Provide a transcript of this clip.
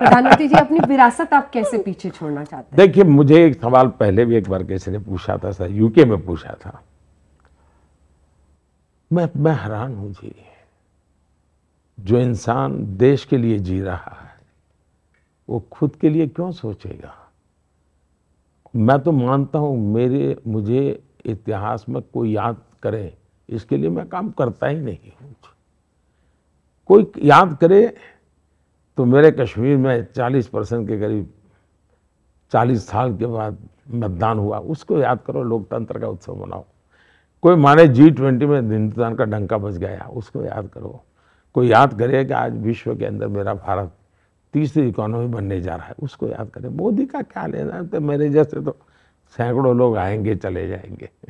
प्रधानमंत्री जी अपनी विरासत आप कैसे पीछे छोड़ना चाहते हैं देखिए मुझे एक सवाल पहले भी एक बार किसी ने पूछा था सर यूके में पूछा था मैं मैं हैरान हूं जी जो इंसान देश के लिए जी रहा है वो खुद के लिए क्यों सोचेगा मैं तो मानता हूं मेरे मुझे इतिहास में कोई याद करे इसके लिए मैं काम करता ही नहीं हूं कोई याद करे तो मेरे कश्मीर में 40 परसेंट के करीब 40 साल के बाद मतदान हुआ उसको याद करो लोकतंत्र का उत्सव मनाओ कोई माने जी ट्वेंटी में हिंदुस्तान का डंका बज गया उसको याद करो कोई याद करे कि आज विश्व के अंदर मेरा भारत तीसरी इकोनॉमी बनने जा रहा है उसको याद करें मोदी का क्या लेना है तो मेरे जैसे तो सैकड़ों लोग आएंगे चले जाएंगे